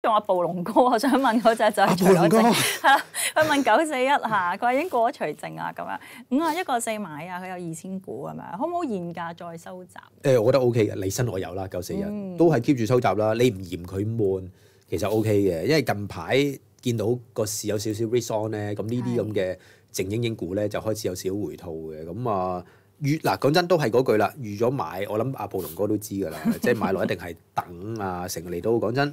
仲阿暴龙哥，我想问嗰就就系，系啦，佢问九四一下，佢已经过咗除剩啊，咁样，五啊一个四买啊，佢有二千股咁样，可唔好现价再收集？诶，我觉得 O K 嘅，你身我有啦，九四一都系 keep 住收集啦，你唔嫌佢闷，其实 O K 嘅，因为近排见到个市有少少 reson 咧，咁呢啲咁嘅静英英股咧，就开始有少回吐嘅，咁啊預嗱讲真都系嗰句啦，预咗买，我谂阿暴龙哥都知噶啦，即系买落一定系等啊，成日嚟到讲真。